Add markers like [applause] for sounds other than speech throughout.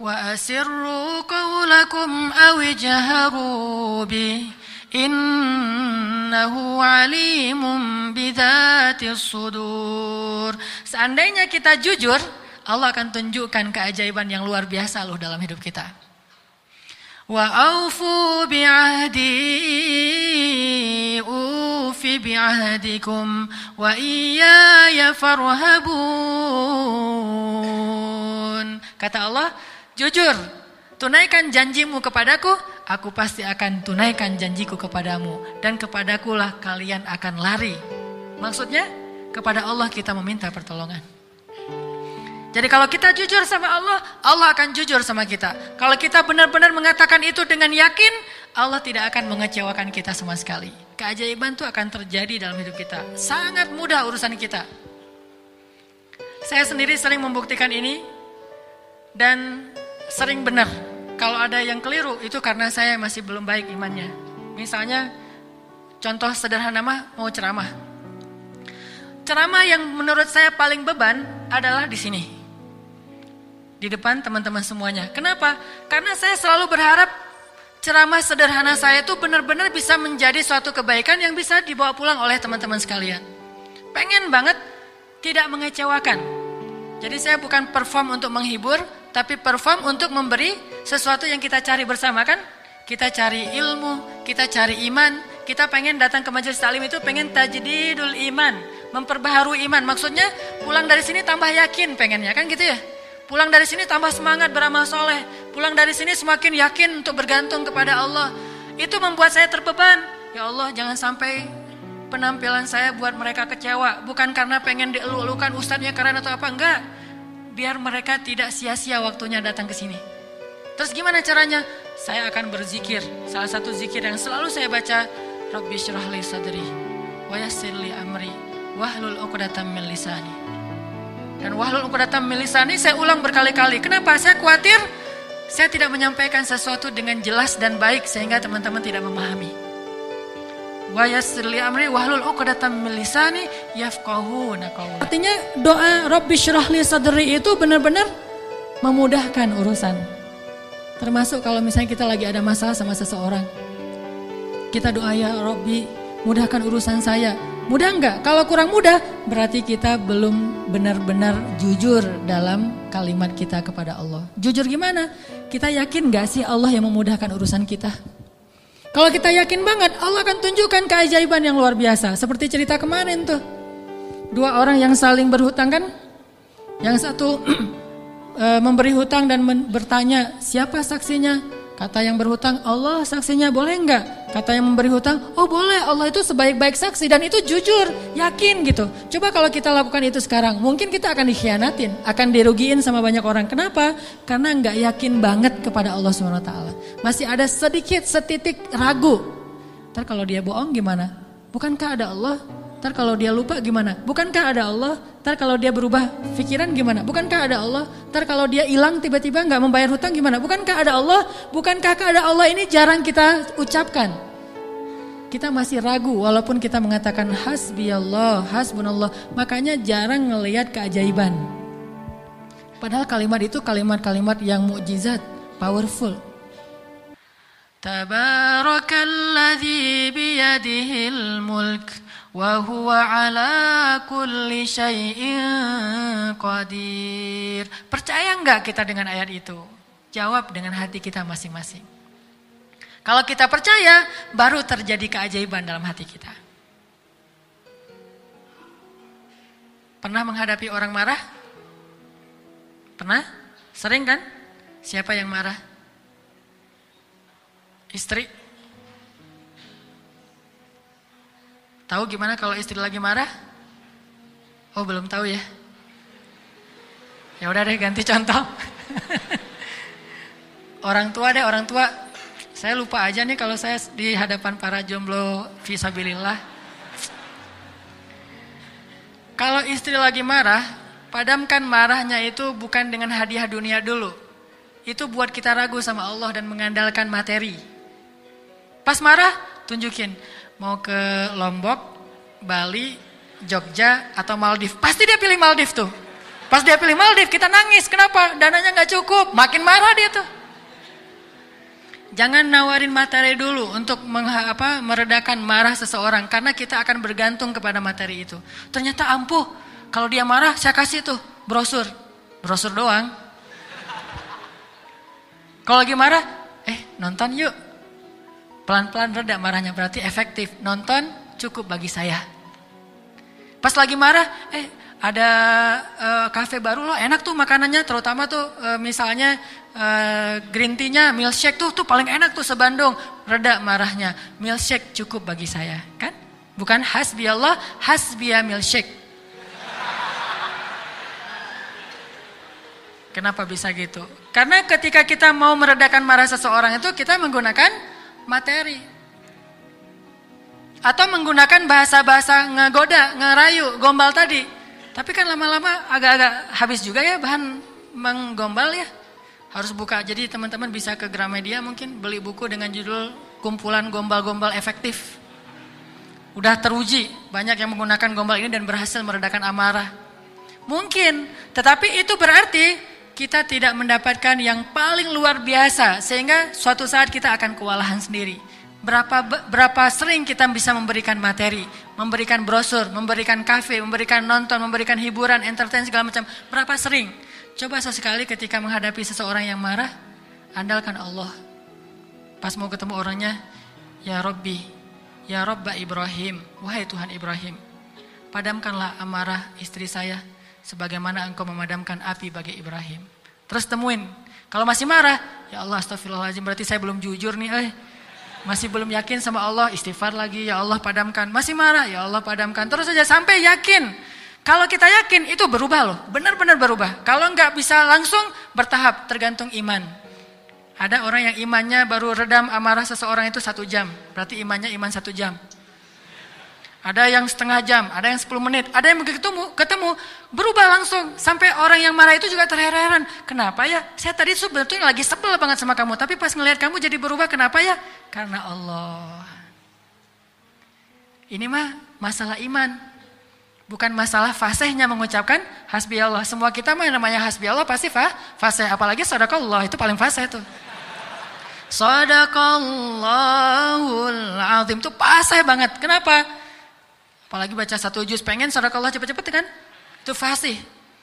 وأسروا قولكم أو اجهروا به Innahu alimum sudur. Seandainya kita jujur, Allah akan tunjukkan keajaiban yang luar biasa loh dalam hidup kita. Wa aufu bi'ahdi ufi bi'ahdikum wa iyaya farhabun. Kata Allah, Jujur, tunaikan janjimu kepadaku, aku pasti akan tunaikan janjiku kepadamu. Dan kepadakulah kalian akan lari. Maksudnya, kepada Allah kita meminta pertolongan. Jadi kalau kita jujur sama Allah, Allah akan jujur sama kita. Kalau kita benar-benar mengatakan itu dengan yakin, Allah tidak akan mengecewakan kita sama sekali. Keajaiban itu akan terjadi dalam hidup kita. Sangat mudah urusan kita. Saya sendiri sering membuktikan ini. Dan sering benar. Kalau ada yang keliru itu karena saya masih belum baik imannya. Misalnya contoh sederhana mah mau ceramah. Ceramah yang menurut saya paling beban adalah di sini. Di depan teman-teman semuanya. Kenapa? Karena saya selalu berharap ceramah sederhana saya itu benar-benar bisa menjadi suatu kebaikan yang bisa dibawa pulang oleh teman-teman sekalian. Pengen banget tidak mengecewakan. Jadi saya bukan perform untuk menghibur, tapi perform untuk memberi sesuatu yang kita cari bersama kan? Kita cari ilmu, kita cari iman, kita pengen datang ke majelis salim itu pengen tajdidul iman, memperbaharui iman. Maksudnya pulang dari sini tambah yakin pengennya kan gitu ya? Pulang dari sini tambah semangat beramal soleh, pulang dari sini semakin yakin untuk bergantung kepada Allah. Itu membuat saya terbeban. Ya Allah jangan sampai penampilan saya buat mereka kecewa. Bukan karena pengen dielu-elukan ustadznya karena atau apa, enggak biar mereka tidak sia-sia waktunya datang ke sini. Terus gimana caranya? Saya akan berzikir. Salah satu zikir yang selalu saya baca, Rabbi syrahli sadri, wa yassirli amri, wahlul uqdatam min lisani. Dan wahlul uqdatam min lisani saya ulang berkali-kali. Kenapa? Saya khawatir saya tidak menyampaikan sesuatu dengan jelas dan baik sehingga teman-teman tidak memahami. Wa amri wahlul 'uqdatam min lisani yafqahuna qawli. Artinya doa Rabbi syrahli sadri itu benar-benar memudahkan urusan. Termasuk kalau misalnya kita lagi ada masalah sama seseorang. Kita doa ya Rabbi mudahkan urusan saya. Mudah enggak? Kalau kurang mudah berarti kita belum benar-benar jujur dalam kalimat kita kepada Allah. Jujur gimana? Kita yakin enggak sih Allah yang memudahkan urusan kita? Kalau kita yakin banget Allah akan tunjukkan keajaiban yang luar biasa. Seperti cerita kemarin tuh. Dua orang yang saling berhutang kan. Yang satu [clears throat] eh, memberi hutang dan bertanya siapa saksinya. Kata yang berhutang, Allah saksinya boleh enggak? Kata yang memberi hutang, oh boleh Allah itu sebaik-baik saksi dan itu jujur, yakin gitu. Coba kalau kita lakukan itu sekarang, mungkin kita akan dikhianatin, akan dirugiin sama banyak orang. Kenapa? Karena enggak yakin banget kepada Allah SWT. Masih ada sedikit setitik ragu. Ntar kalau dia bohong gimana? Bukankah ada Allah? Ntar kalau dia lupa gimana? Bukankah ada Allah? Ntar kalau dia berubah pikiran gimana? Bukankah ada Allah? Ntar kalau dia hilang tiba-tiba nggak membayar hutang gimana? Bukankah ada Allah? Bukankah ada Allah ini jarang kita ucapkan? Kita masih ragu walaupun kita mengatakan hasbi Allah, hasbunallah. Makanya jarang ngelihat keajaiban. Padahal kalimat itu kalimat-kalimat yang mukjizat, powerful. Tabarakalladzi biyadihil mulk. وهو على kulli qadir. Percaya enggak kita dengan ayat itu? Jawab dengan hati kita masing-masing. Kalau kita percaya, baru terjadi keajaiban dalam hati kita. Pernah menghadapi orang marah? Pernah? Sering kan? Siapa yang marah? Istri? Tahu gimana kalau istri lagi marah? Oh, belum tahu ya. Ya udah deh ganti contoh. [laughs] orang tua deh, orang tua. Saya lupa aja nih kalau saya di hadapan para jomblo visabilillah. Kalau istri lagi marah, padamkan marahnya itu bukan dengan hadiah dunia dulu. Itu buat kita ragu sama Allah dan mengandalkan materi. Pas marah, tunjukin mau ke Lombok, Bali, Jogja, atau Maldives. Pasti dia pilih Maldives tuh. Pas dia pilih Maldives, kita nangis. Kenapa? Dananya nggak cukup. Makin marah dia tuh. Jangan nawarin materi dulu untuk apa, meredakan marah seseorang. Karena kita akan bergantung kepada materi itu. Ternyata ampuh. Kalau dia marah, saya kasih tuh brosur. Brosur doang. Kalau lagi marah, eh nonton yuk Pelan-pelan reda marahnya berarti efektif. Nonton cukup bagi saya. Pas lagi marah, eh ada eh, kafe uh, baru loh, enak tuh makanannya, terutama tuh uh, misalnya uh, green tea-nya, milkshake tuh tuh paling enak tuh sebandung. Reda marahnya, milkshake cukup bagi saya, kan? Bukan hasbi Allah, hasbi ya milkshake. Kenapa bisa gitu? Karena ketika kita mau meredakan marah seseorang itu kita menggunakan materi. Atau menggunakan bahasa-bahasa ngegoda, ngerayu, gombal tadi. Tapi kan lama-lama agak-agak habis juga ya bahan menggombal ya. Harus buka. Jadi teman-teman bisa ke Gramedia mungkin beli buku dengan judul Kumpulan Gombal-Gombal Efektif. Udah teruji, banyak yang menggunakan gombal ini dan berhasil meredakan amarah. Mungkin, tetapi itu berarti kita tidak mendapatkan yang paling luar biasa sehingga suatu saat kita akan kewalahan sendiri. Berapa berapa sering kita bisa memberikan materi, memberikan brosur, memberikan kafe, memberikan nonton, memberikan hiburan, entertain segala macam. Berapa sering? Coba sesekali ketika menghadapi seseorang yang marah, andalkan Allah. Pas mau ketemu orangnya, ya Robbi, ya Robba Ibrahim, wahai Tuhan Ibrahim, padamkanlah amarah istri saya, sebagaimana engkau memadamkan api bagi Ibrahim. Terus temuin. Kalau masih marah, ya Allah astagfirullahaladzim berarti saya belum jujur nih eh. Masih belum yakin sama Allah, istighfar lagi, ya Allah padamkan. Masih marah, ya Allah padamkan. Terus saja sampai yakin. Kalau kita yakin itu berubah loh, benar-benar berubah. Kalau nggak bisa langsung bertahap tergantung iman. Ada orang yang imannya baru redam amarah seseorang itu satu jam, berarti imannya iman satu jam ada yang setengah jam, ada yang 10 menit, ada yang begitu ketemu, ketemu berubah langsung sampai orang yang marah itu juga terheran-heran. Kenapa ya? Saya tadi sebetulnya lagi sebel banget sama kamu, tapi pas ngelihat kamu jadi berubah, kenapa ya? Karena Allah. Ini mah masalah iman. Bukan masalah fasihnya mengucapkan hasbi Allah. Semua kita mah yang namanya hasbi Allah pasti fa, fasih. Apalagi Allah itu paling fasih tuh. Sadaqallahul azim itu fasih banget. Kenapa? Apalagi baca satu juz, pengen Allah cepat-cepat kan? Itu fasih.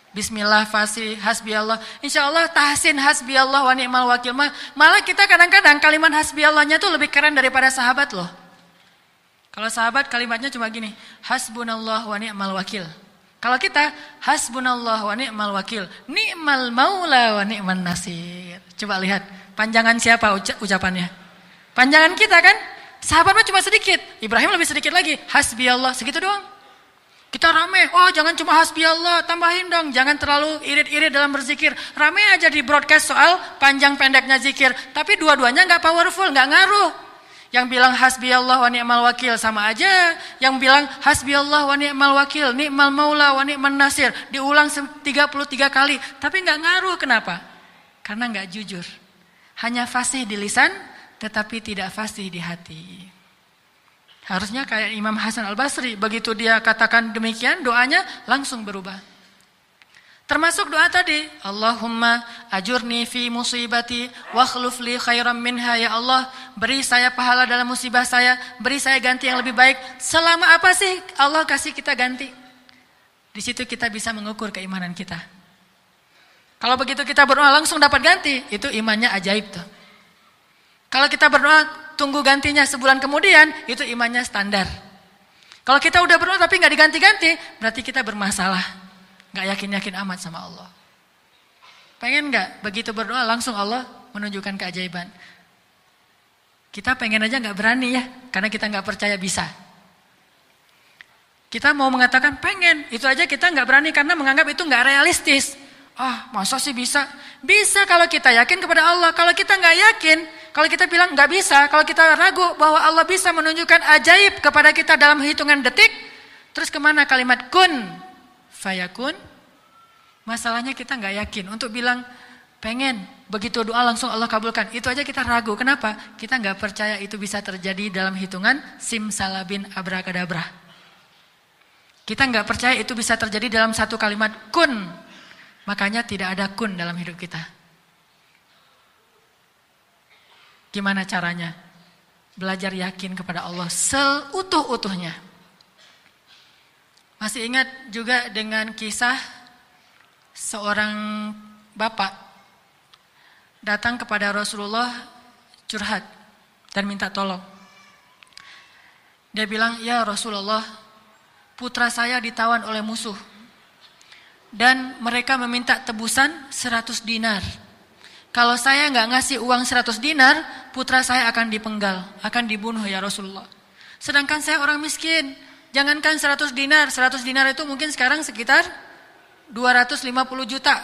Bismillah fasih hasbi Allah. Insya Allah tahsin hasbi Allah wa ni'mal wakil. Malah kita kadang-kadang kalimat hasbi Allahnya tuh lebih keren daripada sahabat loh. Kalau sahabat kalimatnya cuma gini, hasbunallah wa ni'mal wakil. Kalau kita hasbunallah wa ni'mal wakil, ni'mal maula wa ni'mal nasir. Coba lihat panjangan siapa ucapannya? Panjangan kita kan? Sahabat Sahabatnya cuma sedikit. Ibrahim lebih sedikit lagi. Hasbi Allah. Segitu doang. Kita rame. Oh jangan cuma hasbi Allah. Tambahin dong. Jangan terlalu irit-irit dalam berzikir. Rame aja di broadcast soal panjang pendeknya zikir. Tapi dua-duanya nggak powerful. nggak ngaruh. Yang bilang hasbi Allah wa ni'mal wakil sama aja. Yang bilang hasbi Allah wa ni'mal wakil. Ni'mal maula wa ni'man nasir. Diulang 33 kali. Tapi nggak ngaruh. Kenapa? Karena nggak jujur. Hanya fasih di lisan, tetapi tidak fasih di hati. Harusnya kayak Imam Hasan Al-Basri, begitu dia katakan demikian doanya langsung berubah. Termasuk doa tadi, Allahumma ajurni fi musibati wa khluf li khairan minha ya Allah, beri saya pahala dalam musibah saya, beri saya ganti yang lebih baik. Selama apa sih Allah kasih kita ganti? Di situ kita bisa mengukur keimanan kita. Kalau begitu kita berdoa langsung dapat ganti, itu imannya ajaib tuh. Kalau kita berdoa tunggu gantinya sebulan kemudian, itu imannya standar. Kalau kita udah berdoa tapi nggak diganti-ganti, berarti kita bermasalah. Nggak yakin-yakin amat sama Allah. Pengen nggak begitu berdoa langsung Allah menunjukkan keajaiban. Kita pengen aja nggak berani ya, karena kita nggak percaya bisa. Kita mau mengatakan pengen, itu aja kita nggak berani karena menganggap itu nggak realistis. Ah, masa sih bisa? Bisa kalau kita yakin kepada Allah. Kalau kita nggak yakin, kalau kita bilang nggak bisa, kalau kita ragu bahwa Allah bisa menunjukkan ajaib kepada kita dalam hitungan detik, terus kemana kalimat kun, fayakun? Masalahnya kita nggak yakin untuk bilang pengen begitu doa langsung Allah kabulkan. Itu aja kita ragu. Kenapa? Kita nggak percaya itu bisa terjadi dalam hitungan sim simsalabin abrakadabra. Kita nggak percaya itu bisa terjadi dalam satu kalimat kun. Makanya tidak ada kun dalam hidup kita. Gimana caranya? Belajar yakin kepada Allah seutuh-utuhnya. Masih ingat juga dengan kisah seorang bapak datang kepada Rasulullah curhat dan minta tolong. Dia bilang, "Ya Rasulullah, putra saya ditawan oleh musuh dan mereka meminta tebusan 100 dinar." kalau saya nggak ngasih uang 100 dinar, putra saya akan dipenggal, akan dibunuh ya Rasulullah. Sedangkan saya orang miskin, jangankan 100 dinar, 100 dinar itu mungkin sekarang sekitar 250 juta.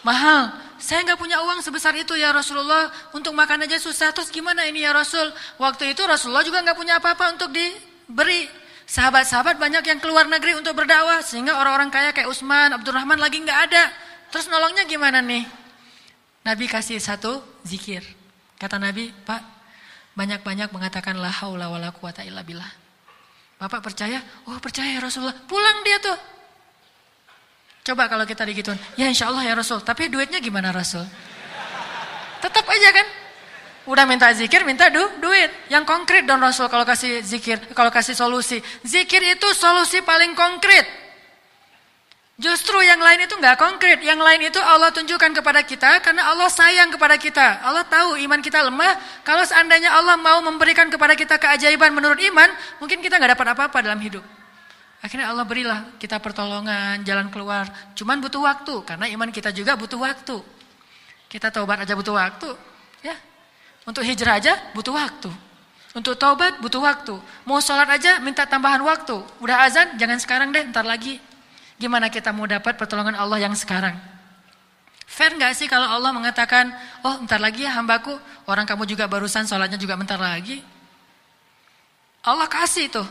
Mahal. Saya nggak punya uang sebesar itu ya Rasulullah, untuk makan aja susah, terus gimana ini ya Rasul? Waktu itu Rasulullah juga nggak punya apa-apa untuk diberi. Sahabat-sahabat banyak yang keluar negeri untuk berdakwah, sehingga orang-orang kaya kayak Usman, Abdurrahman lagi nggak ada. Terus nolongnya gimana nih? Nabi kasih satu zikir. Kata Nabi, Pak, banyak-banyak mengatakan la haula wala quwata illa billah. Bapak percaya? Oh percaya ya Rasulullah. Pulang dia tuh. Coba kalau kita digituin, ya insya Allah ya Rasul. Tapi duitnya gimana Rasul? Tetap aja kan? Udah minta zikir, minta du, duit. Yang konkret dong Rasul kalau kasih zikir, kalau kasih solusi. Zikir itu solusi paling konkret. Justru yang lain itu nggak konkret. Yang lain itu Allah tunjukkan kepada kita karena Allah sayang kepada kita. Allah tahu iman kita lemah. Kalau seandainya Allah mau memberikan kepada kita keajaiban menurut iman, mungkin kita nggak dapat apa-apa dalam hidup. Akhirnya Allah berilah kita pertolongan, jalan keluar. Cuman butuh waktu karena iman kita juga butuh waktu. Kita taubat aja butuh waktu, ya. Untuk hijrah aja butuh waktu. Untuk taubat butuh waktu. Mau sholat aja minta tambahan waktu. Udah azan jangan sekarang deh, ntar lagi gimana kita mau dapat pertolongan Allah yang sekarang? Fair gak sih kalau Allah mengatakan, oh ntar lagi ya hambaku, orang kamu juga barusan sholatnya juga bentar lagi. Allah kasih tuh.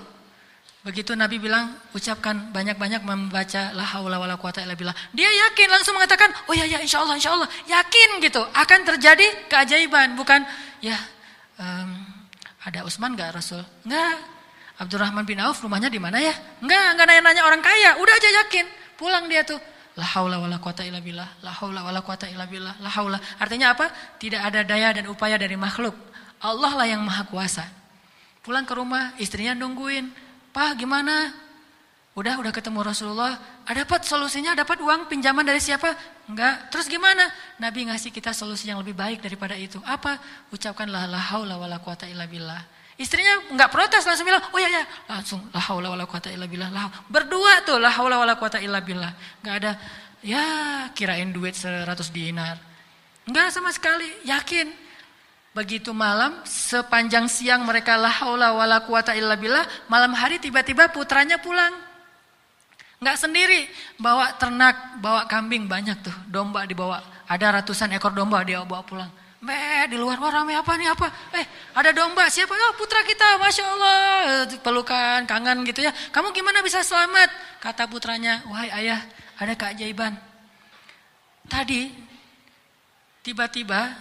Begitu Nabi bilang, ucapkan banyak-banyak membaca la haula wala quwata illa billah. Dia yakin langsung mengatakan, oh ya ya insya Allah, insya Allah. Yakin gitu, akan terjadi keajaiban. Bukan, ya um, ada Usman gak Rasul? Enggak, Abdurrahman bin Auf rumahnya di mana ya? Enggak, enggak nanya-nanya orang kaya. Udah aja yakin. Pulang dia tuh. La haula wala quwata illa billah. La haula wala quwata illa billah. La haula. Artinya apa? Tidak ada daya dan upaya dari makhluk. Allah lah yang maha kuasa. Pulang ke rumah, istrinya nungguin. Pak gimana? Udah, udah ketemu Rasulullah. Ada Dapat solusinya, dapat uang pinjaman dari siapa? Enggak. Terus gimana? Nabi ngasih kita solusi yang lebih baik daripada itu. Apa? Ucapkanlah la haula wala quwata illa billah. Istrinya nggak protes langsung bilang, "Oh ya ya." Langsung la haula wala quwata illa billah. La, berdua tuh la haula wala quwata illa billah. Enggak ada ya kirain duit 100 dinar. nggak sama sekali, yakin. Begitu malam, sepanjang siang mereka la haula wala quwata illa billah, malam hari tiba-tiba putranya pulang. nggak sendiri, bawa ternak, bawa kambing banyak tuh, domba dibawa. Ada ratusan ekor domba dia bawa pulang. Meh, di luar wah rame apa nih apa? Eh, ada domba siapa? Oh, putra kita, masya Allah. Eh, pelukan, kangen gitu ya. Kamu gimana bisa selamat? Kata putranya, wahai ayah, ada keajaiban. Tadi tiba-tiba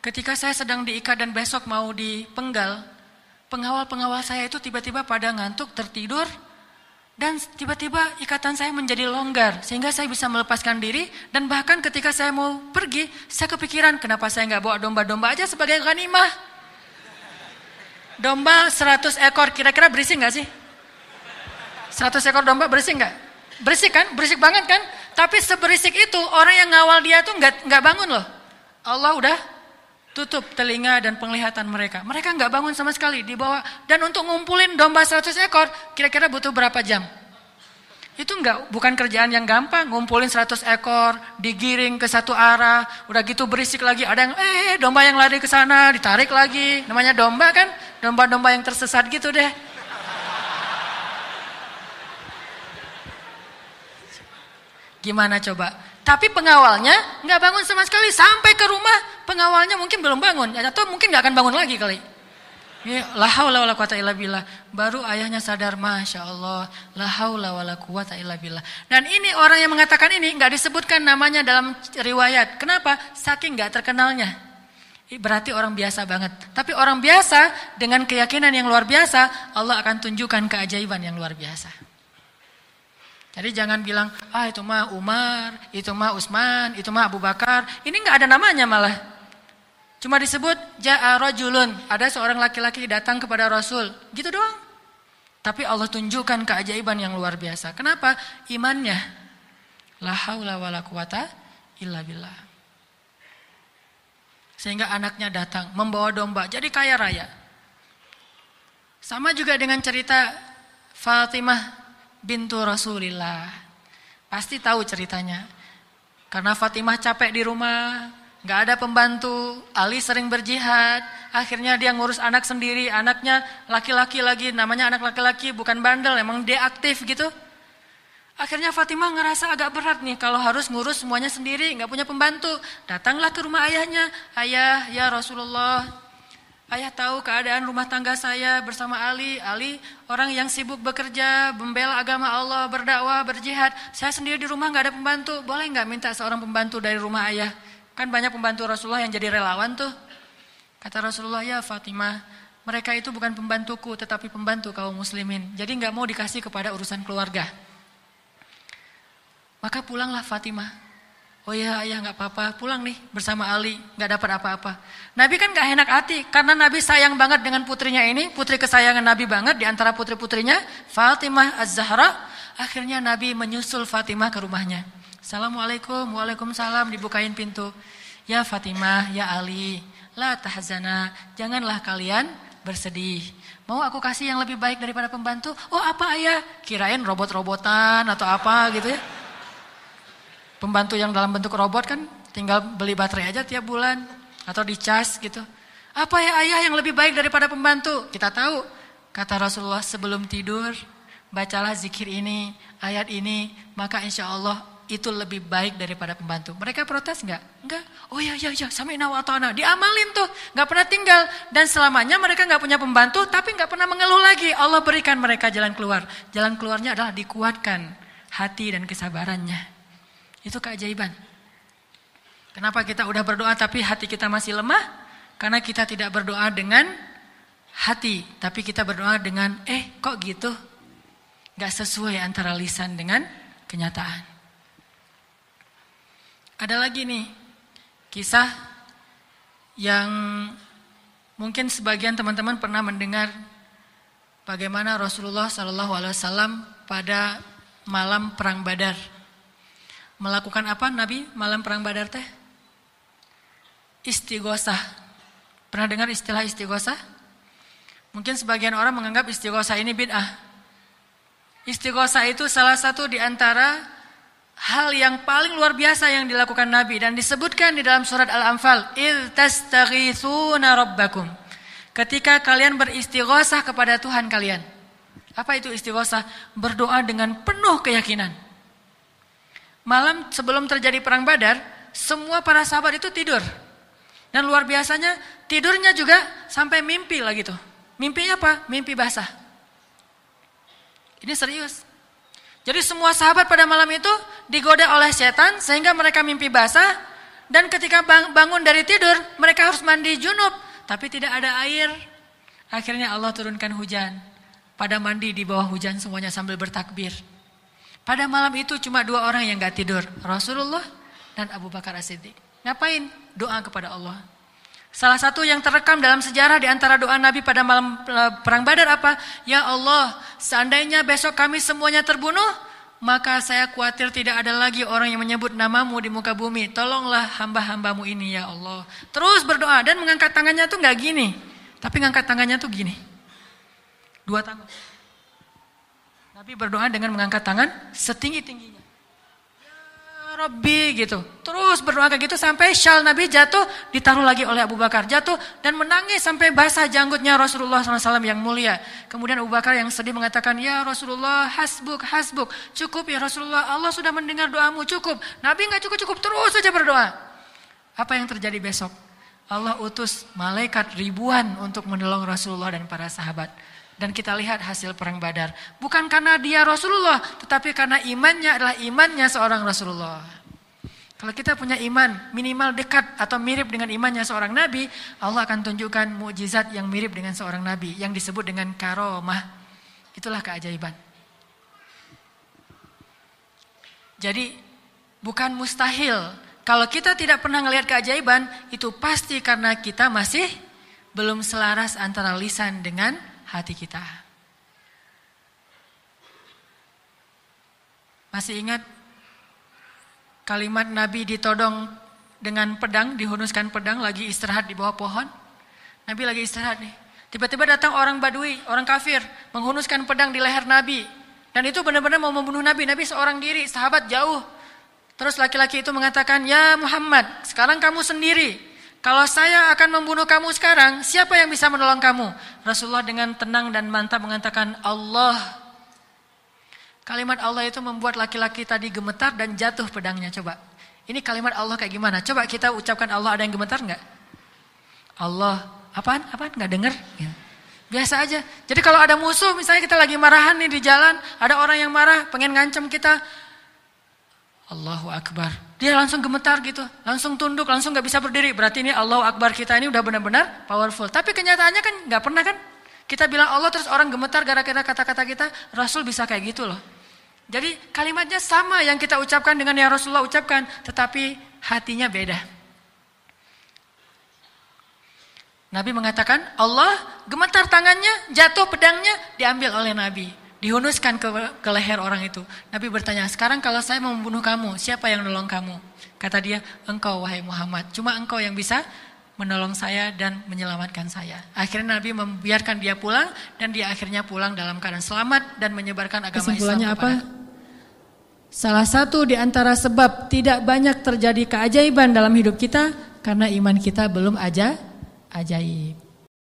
ketika saya sedang diikat dan besok mau dipenggal, pengawal-pengawal saya itu tiba-tiba pada ngantuk tertidur dan tiba-tiba ikatan saya menjadi longgar sehingga saya bisa melepaskan diri dan bahkan ketika saya mau pergi saya kepikiran kenapa saya nggak bawa domba-domba aja sebagai ganimah domba 100 ekor kira-kira bersih nggak sih 100 ekor domba bersih nggak berisik kan berisik banget kan tapi seberisik itu orang yang ngawal dia tuh nggak nggak bangun loh Allah udah tutup telinga dan penglihatan mereka. Mereka nggak bangun sama sekali di bawah. Dan untuk ngumpulin domba 100 ekor, kira-kira butuh berapa jam? Itu nggak, bukan kerjaan yang gampang. Ngumpulin 100 ekor, digiring ke satu arah, udah gitu berisik lagi. Ada yang, eh, eh domba yang lari ke sana, ditarik lagi. Namanya domba kan, domba-domba yang tersesat gitu deh. Gimana coba? Tapi pengawalnya nggak bangun sama sekali sampai ke rumah pengawalnya mungkin belum bangun ya, atau mungkin nggak akan bangun lagi kali. Ya, lahaula wala illa Baru ayahnya sadar, Masya Allah. lahaula wala illa Dan ini orang yang mengatakan ini nggak disebutkan namanya dalam riwayat. Kenapa? Saking nggak terkenalnya. Berarti orang biasa banget. Tapi orang biasa dengan keyakinan yang luar biasa, Allah akan tunjukkan keajaiban yang luar biasa. Jadi jangan bilang, ah itu mah Umar, itu mah Usman, itu mah Abu Bakar. Ini nggak ada namanya malah. Cuma disebut ja'a rajulun, ada seorang laki-laki datang kepada Rasul. Gitu doang. Tapi Allah tunjukkan keajaiban yang luar biasa. Kenapa? Imannya. La haula wala quwata illa billah. Sehingga anaknya datang membawa domba, jadi kaya raya. Sama juga dengan cerita Fatimah bintu Rasulillah. Pasti tahu ceritanya. Karena Fatimah capek di rumah, gak ada pembantu, Ali sering berjihad, akhirnya dia ngurus anak sendiri, anaknya laki-laki lagi, namanya anak laki-laki bukan bandel, emang dia aktif gitu. Akhirnya Fatimah ngerasa agak berat nih kalau harus ngurus semuanya sendiri, nggak punya pembantu. Datanglah ke rumah ayahnya, ayah ya Rasulullah Ayah tahu keadaan rumah tangga saya bersama Ali. Ali orang yang sibuk bekerja, membela agama Allah, berdakwah, berjihad. Saya sendiri di rumah nggak ada pembantu. Boleh nggak minta seorang pembantu dari rumah ayah? Kan banyak pembantu Rasulullah yang jadi relawan tuh. Kata Rasulullah, ya Fatimah, mereka itu bukan pembantuku tetapi pembantu kaum muslimin. Jadi nggak mau dikasih kepada urusan keluarga. Maka pulanglah Fatimah Oh ya, ayah nggak apa-apa, pulang nih bersama Ali, nggak dapat apa-apa. Nabi kan nggak enak hati karena Nabi sayang banget dengan putrinya ini, putri kesayangan Nabi banget di antara putri-putrinya Fatimah Az-Zahra. Akhirnya Nabi menyusul Fatimah ke rumahnya. Assalamualaikum, waalaikumsalam, dibukain pintu. Ya Fatimah, ya Ali, la tahzana, janganlah kalian bersedih. Mau aku kasih yang lebih baik daripada pembantu? Oh apa ayah? Kirain robot-robotan atau apa gitu ya pembantu yang dalam bentuk robot kan tinggal beli baterai aja tiap bulan atau di charge gitu. Apa ya ayah yang lebih baik daripada pembantu? Kita tahu kata Rasulullah sebelum tidur bacalah zikir ini, ayat ini, maka insya Allah itu lebih baik daripada pembantu. Mereka protes nggak? Nggak. Oh ya ya ya, sama inawatona. di Diamalin tuh, Nggak pernah tinggal dan selamanya mereka nggak punya pembantu tapi nggak pernah mengeluh lagi. Allah berikan mereka jalan keluar. Jalan keluarnya adalah dikuatkan hati dan kesabarannya. Itu keajaiban. Kenapa kita udah berdoa tapi hati kita masih lemah? Karena kita tidak berdoa dengan hati, tapi kita berdoa dengan eh kok gitu? Gak sesuai antara lisan dengan kenyataan. Ada lagi nih kisah yang mungkin sebagian teman-teman pernah mendengar bagaimana Rasulullah Shallallahu Alaihi Wasallam pada malam perang Badar Melakukan apa Nabi malam perang Badar teh? Istighosah. Pernah dengar istilah istighosah? Mungkin sebagian orang menganggap istighosah ini bid'ah. Istighosah itu salah satu di antara hal yang paling luar biasa yang dilakukan Nabi dan disebutkan di dalam surat Al-Anfal, "Idz rabbakum." Ketika kalian beristighosah kepada Tuhan kalian. Apa itu istighosah? Berdoa dengan penuh keyakinan. Malam sebelum terjadi perang Badar, semua para sahabat itu tidur. Dan luar biasanya tidurnya juga sampai mimpi lah gitu. Mimpinya apa? Mimpi basah. Ini serius. Jadi semua sahabat pada malam itu digoda oleh setan sehingga mereka mimpi basah dan ketika bangun dari tidur mereka harus mandi junub tapi tidak ada air. Akhirnya Allah turunkan hujan. Pada mandi di bawah hujan semuanya sambil bertakbir. Pada malam itu cuma dua orang yang gak tidur. Rasulullah dan Abu Bakar As-Siddiq. Ngapain? Doa kepada Allah. Salah satu yang terekam dalam sejarah di antara doa Nabi pada malam eh, perang badar apa? Ya Allah, seandainya besok kami semuanya terbunuh, maka saya khawatir tidak ada lagi orang yang menyebut namamu di muka bumi. Tolonglah hamba-hambamu ini ya Allah. Terus berdoa dan mengangkat tangannya tuh nggak gini. Tapi mengangkat tangannya tuh gini. Dua tangan. Nabi berdoa dengan mengangkat tangan setinggi-tingginya. Ya Rabbi gitu. Terus berdoa kayak gitu sampai syal Nabi jatuh ditaruh lagi oleh Abu Bakar. Jatuh dan menangis sampai basah janggutnya Rasulullah SAW yang mulia. Kemudian Abu Bakar yang sedih mengatakan, Ya Rasulullah hasbuk hasbuk. Cukup ya Rasulullah Allah sudah mendengar doamu cukup. Nabi nggak cukup-cukup terus saja berdoa. Apa yang terjadi besok? Allah utus malaikat ribuan untuk menolong Rasulullah dan para sahabat. Dan kita lihat hasil perang badar. Bukan karena dia Rasulullah, tetapi karena imannya adalah imannya seorang Rasulullah. Kalau kita punya iman minimal dekat atau mirip dengan imannya seorang nabi, Allah akan tunjukkan mujizat yang mirip dengan seorang nabi yang disebut dengan karomah. Itulah keajaiban. Jadi bukan mustahil kalau kita tidak pernah melihat keajaiban, itu pasti karena kita masih belum selaras antara lisan dengan hati kita. Masih ingat kalimat Nabi ditodong dengan pedang, dihunuskan pedang lagi istirahat di bawah pohon? Nabi lagi istirahat nih. Tiba-tiba datang orang Badui, orang kafir, menghunuskan pedang di leher Nabi. Dan itu benar-benar mau membunuh Nabi. Nabi seorang diri, sahabat jauh. Terus laki-laki itu mengatakan, "Ya Muhammad, sekarang kamu sendiri. Kalau saya akan membunuh kamu sekarang, siapa yang bisa menolong kamu? Rasulullah dengan tenang dan mantap mengatakan, Allah. Kalimat Allah itu membuat laki-laki tadi gemetar dan jatuh pedangnya. Coba, ini kalimat Allah kayak gimana? Coba kita ucapkan Allah ada yang gemetar nggak? Allah, apaan? Apaan? Nggak dengar? Ya. Gitu. Biasa aja. Jadi kalau ada musuh, misalnya kita lagi marahan nih di jalan, ada orang yang marah, pengen ngancam kita. Allahu Akbar. Dia langsung gemetar gitu, langsung tunduk, langsung nggak bisa berdiri. Berarti ini Allah Akbar kita ini udah benar-benar powerful. Tapi kenyataannya kan nggak pernah kan? Kita bilang Allah terus orang gemetar gara-gara kata-kata kita, Rasul bisa kayak gitu loh. Jadi kalimatnya sama yang kita ucapkan dengan yang Rasulullah ucapkan, tetapi hatinya beda. Nabi mengatakan, Allah gemetar tangannya, jatuh pedangnya, diambil oleh Nabi dihunuskan ke, ke leher orang itu. Nabi bertanya, sekarang kalau saya mau membunuh kamu, siapa yang nolong kamu? Kata dia, engkau wahai Muhammad, cuma engkau yang bisa menolong saya dan menyelamatkan saya. Akhirnya Nabi membiarkan dia pulang dan dia akhirnya pulang dalam keadaan selamat dan menyebarkan agama Kesimpulannya Islam apa? Salah satu di antara sebab tidak banyak terjadi keajaiban dalam hidup kita karena iman kita belum aja ajaib.